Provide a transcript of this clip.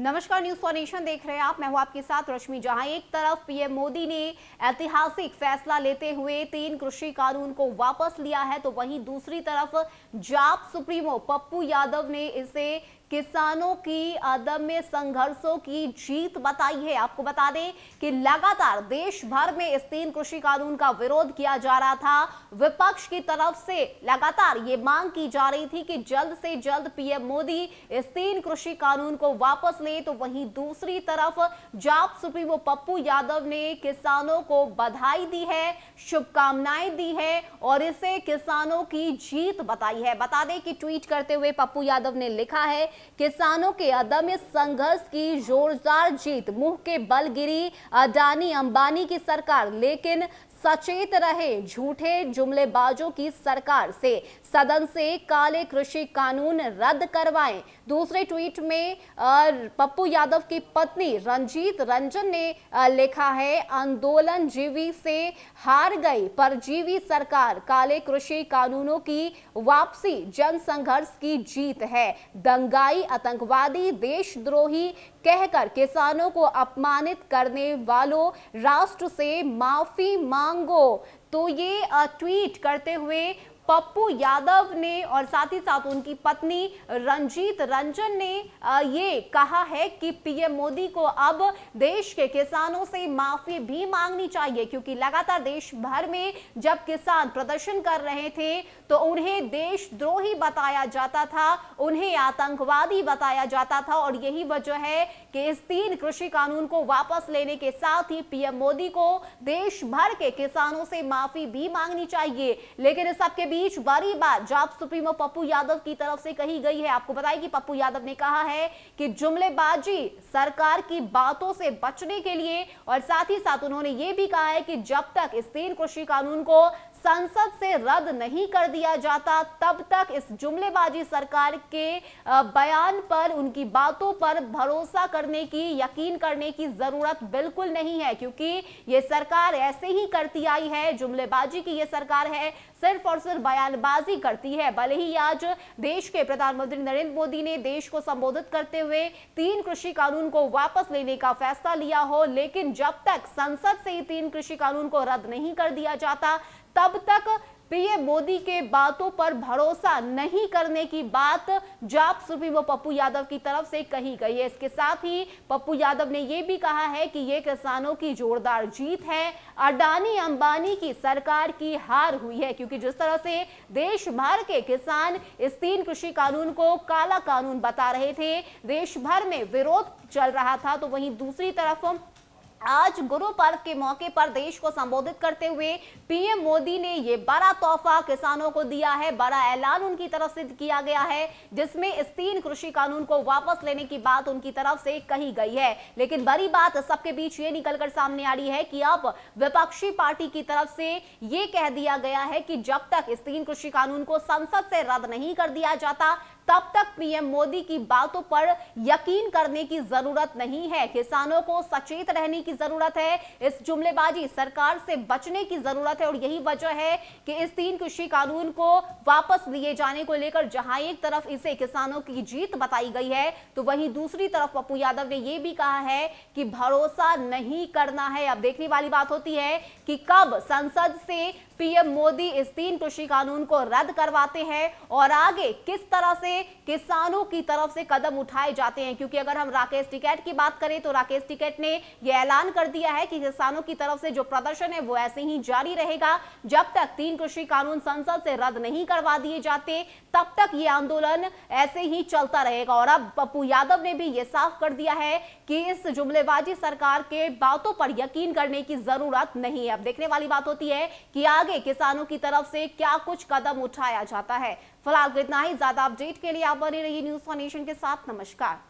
नमस्कार news for nation देख रहे हैं आप मैं हूं आपके साथ रश्मि जहां एक तरफ पीएम मोदी ने ऐतिहासिक फैसला लेते हुए तीन कृषि कानून को वापस लिया है तो वहीं दूसरी तरफ जाप सुप्रीमो पप्पू यादव ने इसे किसानों की अदम्य संघर्षों की जीत बताई है आपको बता दें कि लगातार देश भर में इस तीन कृषि कानून का विरोध किया जा रहा था विपक्ष की तरफ से लगातार ये मांग की जा रही थी कि जल्द से जल्द पीएम मोदी इस तीन कृषि कानून को वापस ले तो वहीं दूसरी तरफ जाप सुप्रीमो पप्पू यादव ने किसानों को बधाई दी है शुभकामनाएं दी है और इसे किसानों की जीत बताई है बता दें कि ट्वीट करते हुए पप्पू यादव ने लिखा है किसानों के अदम्य संघर्ष की जोरदार जीत मुंह के बल गिरी अडानी अंबानी की सरकार लेकिन सचेत रहे झूठे जुमलेबाजों की सरकार से सदन से काले कृषि कानून रद्द करवाएं दूसरे ट्वीट में पप्पू यादव की पत्नी रंजीत रंजन ने लिखा है आंदोलन जीवी से हार गई पर जीवी सरकार काले कृषि कानूनों की वापसी जन संघर्ष की जीत है दंगाई आतंकवादी देशद्रोही कहकर किसानों को अपमानित करने वालों राष्ट्र से माफी मांग मांगो तो ये ट्वीट करते हुए पप्पू यादव ने और साथ ही साथ उनकी पत्नी रंजीत रंजन ने ये कहा है कि पीएम मोदी को अब देश के किसानों से माफी भी मांगनी चाहिए क्योंकि लगातार देश भर में जब किसान प्रदर्शन कर रहे थे तो उन्हें देशद्रोही बताया जाता था उन्हें आतंकवादी बताया जाता था और यही वजह है कि इस तीन कृषि कानून को वापस लेने के साथ ही पीएम मोदी को देश भर के किसानों से माफी भी मांगनी चाहिए लेकिन इस सबके बीच बीच बड़ी बात जाप सुप्रीमो पप्पू यादव की तरफ से कही गई है आपको बताया कि पप्पू यादव ने कहा है कि जुमलेबाजी सरकार की बातों से बचने के लिए और साथ ही साथ उन्होंने ये भी कहा है कि जब तक इस तीन कृषि कानून को संसद से रद्द नहीं कर दिया जाता तब तक इस जुमलेबाजी सरकार के बयान पर उनकी बातों पर भरोसा करने की यकीन करने की जरूरत बिल्कुल नहीं है क्योंकि ये सरकार ऐसे ही करती आई है जुमलेबाजी की ये सरकार है सिर्फ और सिर्फ बयानबाजी करती है भले ही आज देश के प्रधानमंत्री नरेंद्र मोदी ने देश को संबोधित करते हुए तीन कृषि कानून को वापस लेने का फैसला लिया हो लेकिन जब तक संसद से तीन कृषि कानून को रद्द नहीं कर दिया जाता तब तक पीएम मोदी के बातों पर भरोसा नहीं करने की बात जाप व पप्पू यादव की तरफ से कही गई है इसके साथ ही पप्पू यादव ने यह भी कहा है कि ये किसानों की जोरदार जीत है अडानी अंबानी की सरकार की हार हुई है क्योंकि जिस तरह से देश भर के किसान इस तीन कृषि कानून को काला कानून बता रहे थे देश भर में विरोध चल रहा था तो वहीं दूसरी तरफ आज गुरु पर्व के मौके पर देश को संबोधित करते हुए पीएम मोदी ने यह बड़ा तोहफा किसानों को दिया है बड़ा ऐलान उनकी तरफ से किया गया है जिसमें इस तीन कृषि कानून को वापस लेने की बात उनकी तरफ से कही गई है लेकिन बड़ी बात सबके बीच ये निकलकर सामने आ रही है कि अब विपक्षी पार्टी की तरफ से ये कह दिया गया है कि जब तक इस तीन कृषि कानून को संसद से रद्द नहीं कर दिया जाता तब तक पीएम मोदी की बातों पर यकीन करने की जरूरत नहीं है किसानों को सचेत रहने की जरूरत है इस जुमलेबाजी सरकार से बचने की जरूरत है और यही वजह है कि इस तीन कृषि कानून को वापस लिए जाने को लेकर जहां एक तरफ इसे किसानों की जीत बताई गई है तो वहीं दूसरी तरफ पप्पू यादव ने यह भी कहा है कि भरोसा नहीं करना है अब देखने वाली बात होती है कि कब संसद से पीएम मोदी इस तीन कृषि कानून को रद्द करवाते हैं और आगे किस तरह से किसानों की तरफ से कदम उठाए जाते हैं क्योंकि अगर हम राकेश टिकैत की बात करें तो राकेश टिकैत ने यह ऐलान कर दिया है कि किसानों की तरफ से जो प्रदर्शन है वो ऐसे ही जारी रहेगा जब तक तीन कृषि कानून संसद से रद्द नहीं करवा दिए जाते तब तक ये आंदोलन ऐसे ही चलता रहेगा और अब पप्पू यादव ने भी ये साफ कर दिया है कि इस जुमलेबाजी सरकार के बातों पर यकीन करने की जरूरत नहीं है अब देखने वाली बात होती है कि आगे आगे किसानों की तरफ से क्या कुछ कदम उठाया जाता है फिलहाल तो इतना ही ज्यादा अपडेट के लिए आप बने रहिए न्यूज फॉर नेशन के साथ नमस्कार